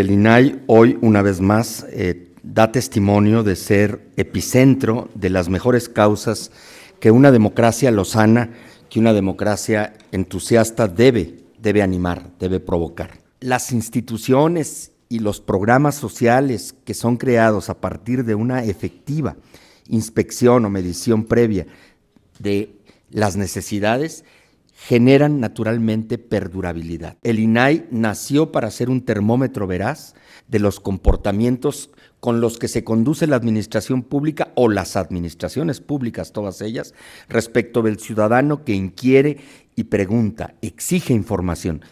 El INAI hoy, una vez más, eh, da testimonio de ser epicentro de las mejores causas que una democracia lozana, que una democracia entusiasta debe, debe animar, debe provocar. Las instituciones y los programas sociales que son creados a partir de una efectiva inspección o medición previa de las necesidades generan naturalmente perdurabilidad. El INAI nació para ser un termómetro veraz de los comportamientos con los que se conduce la administración pública o las administraciones públicas, todas ellas, respecto del ciudadano que inquiere y pregunta, exige información.